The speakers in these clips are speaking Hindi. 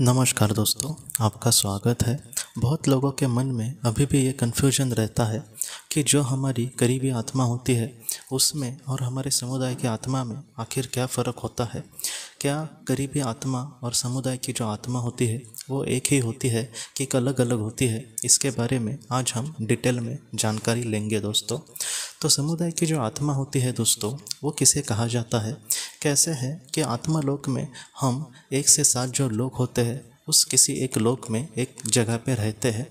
नमस्कार दोस्तों आपका स्वागत है बहुत लोगों के मन में अभी भी ये कन्फ्यूजन रहता है कि जो हमारी करीबी आत्मा होती है उसमें और हमारे समुदाय की आत्मा में आखिर क्या फ़र्क होता है क्या करीबी आत्मा और समुदाय की जो आत्मा होती है वो एक ही होती है कि एक अलग अलग होती है इसके बारे में आज हम डिटेल में जानकारी लेंगे दोस्तों तो समुदाय की जो आत्मा होती है दोस्तों वो किसे कहा जाता है कैसे है कि आत्मालोक में हम एक से सात जो लोक होते हैं उस किसी एक लोक में एक जगह पे रहते हैं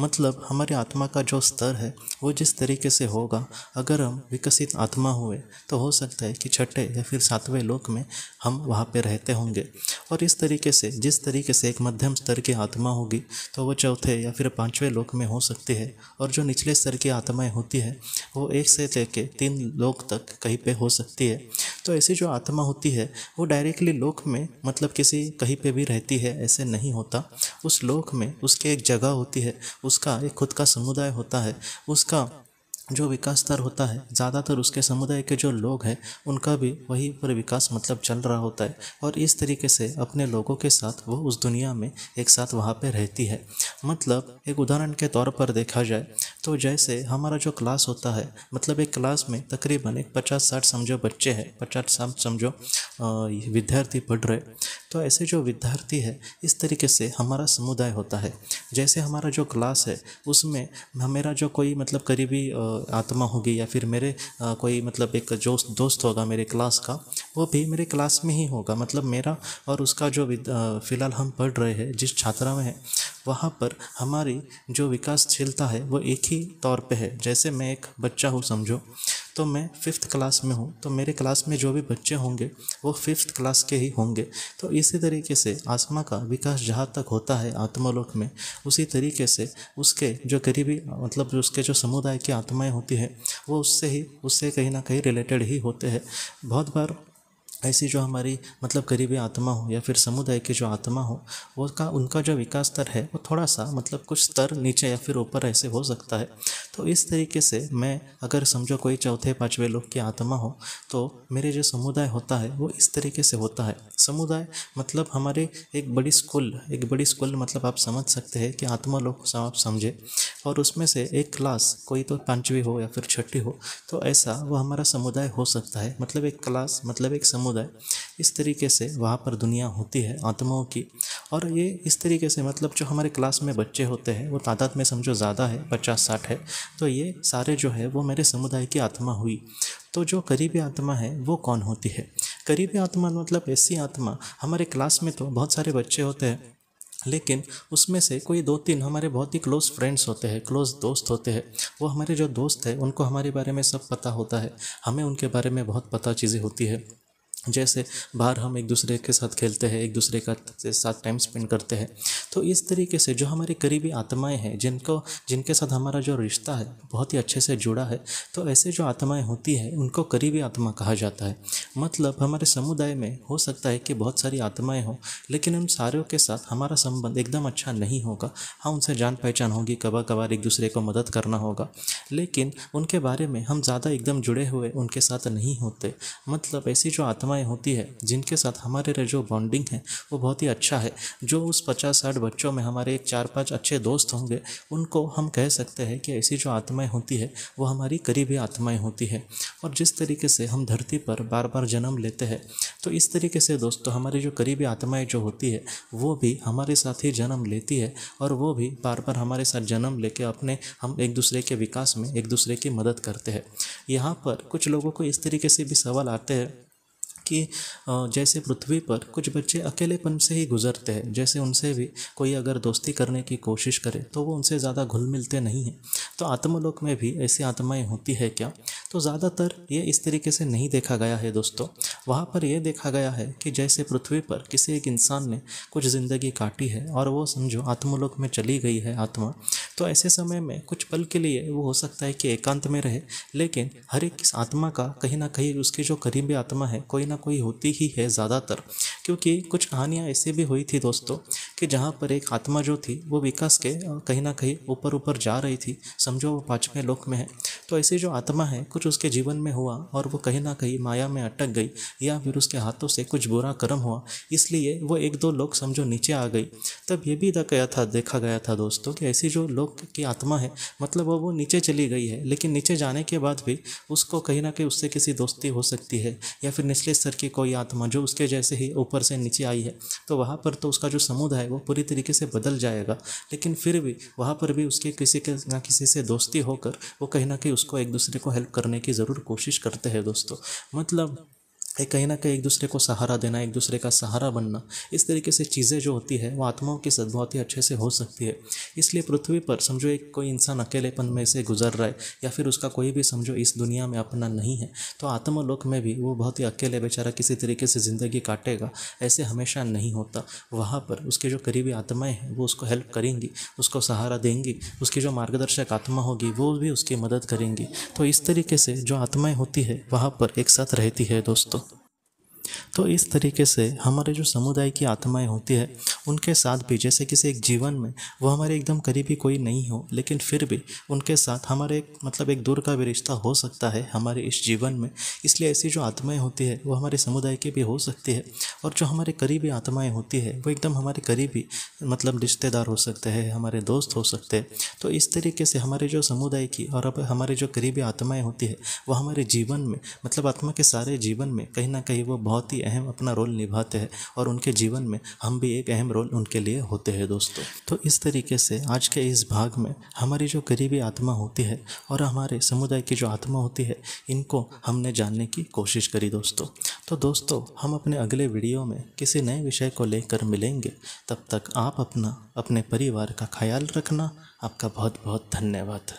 मतलब हमारी आत्मा का जो स्तर है वो जिस तरीके से होगा अगर हम विकसित आत्मा हुए तो हो सकता है कि छठे या फिर सातवें लोक में हम वहाँ पे रहते होंगे और इस तरीके से जिस तरीके से एक मध्यम स्तर की आत्मा होगी तो वो चौथे या फिर पाँचवें लोक में हो सकती है और जो निचले स्तर की आत्माएँ होती है वो एक से लेके तीन लोक तक कहीं पर हो सकती है तो ऐसी जो आत्मा होती है वो डायरेक्टली लोक में मतलब किसी कहीं पर भी रहती है ऐसे नहीं होता उस लोक में उसकी एक जगह होती है उसका एक खुद का समुदाय होता है उसका जो विकास स्तर होता है ज़्यादातर उसके समुदाय के जो लोग हैं उनका भी वहीं पर विकास मतलब चल रहा होता है और इस तरीके से अपने लोगों के साथ वो उस दुनिया में एक साथ वहाँ पे रहती है मतलब एक उदाहरण के तौर पर देखा जाए तो जैसे हमारा जो क्लास होता है मतलब एक क्लास में तकरीबन एक पचास साठ समझो बच्चे हैं पचास साठ समझो विद्यार्थी पढ़ रहे तो ऐसे जो विद्यार्थी है इस तरीके से हमारा समुदाय होता है जैसे हमारा जो क्लास है उसमें हमारा जो कोई मतलब करीबी आत्मा होगी या फिर मेरे कोई मतलब एक जो दोस्त होगा मेरे क्लास का वो भी मेरे क्लास में ही होगा मतलब मेरा और उसका जो फ़िलहाल हम पढ़ रहे हैं जिस छात्रा में है वहाँ पर हमारी जो विकासशीलता है वो एक ही तौर पे है जैसे मैं एक बच्चा हूँ समझो तो मैं फिफ्थ क्लास में हूँ तो मेरे क्लास में जो भी बच्चे होंगे वो फिफ्थ क्लास के ही होंगे तो इसी तरीके से आत्मा का विकास जहाँ तक होता है आत्मालोक में उसी तरीके से उसके जो करीबी मतलब उसके जो समुदाय की आत्माएँ होती है वो उससे ही उससे कहीं ना कहीं रिलेटेड ही होते हैं बहुत बार ऐसी जो हमारी मतलब करीबी आत्मा हो या फिर समुदाय की जो आत्मा हो वो का उनका जो विकास स्तर है वो थोड़ा सा मतलब कुछ स्तर नीचे या फिर ऊपर ऐसे हो सकता है तो इस तरीके से मैं अगर समझो कोई चौथे पाँचवें लोग की आत्मा हो तो मेरे जो समुदाय होता है वो इस तरीके से होता है समुदाय मतलब हमारे एक बड़ी स्कूल एक बड़ी स्कूल मतलब आप समझ सकते हैं कि आत्मा लोग आप समझे और उसमें से एक क्लास कोई तो पाँचवीं हो या फिर छठी हो तो ऐसा वो हमारा समुदाय हो सकता है मतलब एक क्लास मतलब एक समुदाय समुदाय इस तरीके से वहाँ पर दुनिया होती है आत्माओं की और ये इस तरीके से मतलब जो हमारे क्लास में बच्चे होते हैं वो तादाद में समझो ज़्यादा है पचास साठ है तो ये सारे जो है वो मेरे समुदाय की आत्मा हुई तो जो करीबी आत्मा है वो कौन होती है करीबी आत्मा मतलब ऐसी आत्मा हमारे क्लास में तो बहुत सारे बच्चे होते हैं लेकिन उसमें से कोई दो तीन हमारे बहुत ही क्लोज़ फ्रेंड्स होते हैं क्लोज़ दोस्त होते हैं वो हमारे जो दोस्त हैं उनको हमारे बारे में सब पता होता है हमें उनके बारे में बहुत पता चीज़ें होती है जैसे बाहर हम एक दूसरे के साथ खेलते हैं एक दूसरे का साथ टाइम स्पेंड करते हैं तो इस तरीके से जो हमारे करीबी आत्माएं हैं जिनको जिनके साथ हमारा जो रिश्ता है बहुत ही अच्छे से जुड़ा है तो ऐसे जो आत्माएं होती हैं उनको करीबी आत्मा कहा जाता है मतलब हमारे समुदाय में हो सकता है कि बहुत सारी आत्माएँ हों लेकिन उन सारों के साथ हमारा संबंध एकदम अच्छा नहीं होगा हाँ उनसे जान पहचान होगी कभार कभार एक दूसरे को मदद करना होगा लेकिन उनके बारे में हम ज़्यादा एकदम जुड़े हुए उनके साथ नहीं होते मतलब ऐसी जो आत्मा हवाएं होती है जिनके साथ हमारे जो बॉन्डिंग है वो बहुत ही अच्छा है जो उस पचास साठ बच्चों में हमारे एक चार पाँच अच्छे दोस्त होंगे उनको हम कह सकते हैं कि ऐसी जो आत्माएं होती है वो हमारी करीबी आत्माएं होती है और जिस तरीके से हम धरती पर बार बार जन्म लेते हैं तो इस तरीके से दोस्तों हमारी जो करीबी आत्माएं जो होती है वो भी हमारे साथ ही जन्म लेती है और वो भी बार बार हमारे साथ जन्म लेके अपने हम एक दूसरे के विकास में एक दूसरे की मदद करते हैं यहाँ पर कुछ लोगों को इस तरीके से भी सवाल आते हैं कि जैसे पृथ्वी पर कुछ बच्चे अकेलेपन से ही गुजरते हैं जैसे उनसे भी कोई अगर दोस्ती करने की कोशिश करे तो वो उनसे ज़्यादा घुल मिलते नहीं हैं तो आत्मलोक में भी ऐसी आत्माएँ होती है क्या तो ज़्यादातर ये इस तरीके से नहीं देखा गया है दोस्तों वहाँ पर यह देखा गया है कि जैसे पृथ्वी पर किसी एक इंसान ने कुछ ज़िंदगी काटी है और वो समझो आत्मलोक में चली गई है आत्मा तो ऐसे समय में कुछ पल के लिए वो हो सकता है कि एकांत में रहे लेकिन हर एक आत्मा का कहीं ना कहीं उसकी जो करीबी आत्मा है कोई ना कोई होती ही है ज़्यादातर क्योंकि कुछ कहानियाँ ऐसी भी हुई थी दोस्तों कि जहाँ पर एक आत्मा जो थी वो विकास के कहीं ना कहीं ऊपर ऊपर जा रही थी समझो वो पाँचवें लोक में है तो ऐसी जो आत्मा है कुछ उसके जीवन में हुआ और वो कहीं ना कहीं माया में अटक गई या फिर उसके हाथों से कुछ बुरा कर्म हुआ इसलिए वो एक दो लोग समझो नीचे आ गई तब ये भी गया था देखा गया था दोस्तों कि ऐसी जो लोग की आत्मा है मतलब वो वो नीचे चली गई है लेकिन नीचे जाने के बाद भी उसको कहीं ना कहीं उससे किसी दोस्ती हो सकती है या फिर निचले स्तर की कोई आत्मा जो उसके जैसे ही ऊपर से नीचे आई है तो वहाँ पर तो उसका जो समुदाय है वो पूरी तरीके से बदल जाएगा लेकिन फिर भी वहाँ पर भी उसके किसी के ना किसी से दोस्ती होकर वो कहीं ना कहीं उसको एक दूसरे को हेल्प करने की ज़रूर कोशिश करते हैं दोस्तों मतलब कहीं ना कहीं एक दूसरे को सहारा देना एक दूसरे का सहारा बनना इस तरीके से चीज़ें जो होती है वो आत्माओं के साथ बहुत ही अच्छे से हो सकती है इसलिए पृथ्वी पर समझो एक कोई इंसान अकेलेपन में से गुजर रहा है या फिर उसका कोई भी समझो इस दुनिया में अपना नहीं है तो आत्मलोक में भी वो बहुत ही अकेले बेचारा किसी तरीके से ज़िंदगी काटेगा ऐसे हमेशा नहीं होता वहाँ पर उसके जो करीबी आत्माएँ हैं वो उसको हेल्प करेंगी उसको सहारा देंगी उसकी जो मार्गदर्शक आत्मा होगी वो भी उसकी मदद करेंगी तो इस तरीके से जो आत्माएँ होती है वहाँ पर एक साथ रहती है दोस्तों तो इस तरीके से हमारे जो समुदाय की आत्माएं होती है उनके साथ भी जैसे किसी एक जीवन में वो हमारे एकदम करीबी कोई नहीं हो लेकिन फिर भी उनके साथ हमारे एक मतलब एक दूर का भी रिश्ता हो सकता है हमारे इस जीवन में इसलिए ऐसी जो आत्माएं होती है वो हमारे समुदाय की भी हो सकती है और जो हमारे करीबी आत्माएं होती है वो एकदम हमारे करीबी मतलब रिश्तेदार हो सकते हैं हमारे दोस्त हो सकते हैं तो इस तरीके से हमारे जो समुदाय की और अब हमारे जो करीबी आत्माएँ होती है वह हमारे जीवन में मतलब आत्मा के सारे जीवन में कहीं ना कहीं वो बहुत बहुत ही अहम अपना रोल निभाते हैं और उनके जीवन में हम भी एक अहम रोल उनके लिए होते हैं दोस्तों तो इस तरीके से आज के इस भाग में हमारी जो गरीबी आत्मा होती है और हमारे समुदाय की जो आत्मा होती है इनको हमने जानने की कोशिश करी दोस्तों तो दोस्तों हम अपने अगले वीडियो में किसी नए विषय को लेकर मिलेंगे तब तक आप अपना अपने परिवार का ख्याल रखना आपका बहुत बहुत धन्यवाद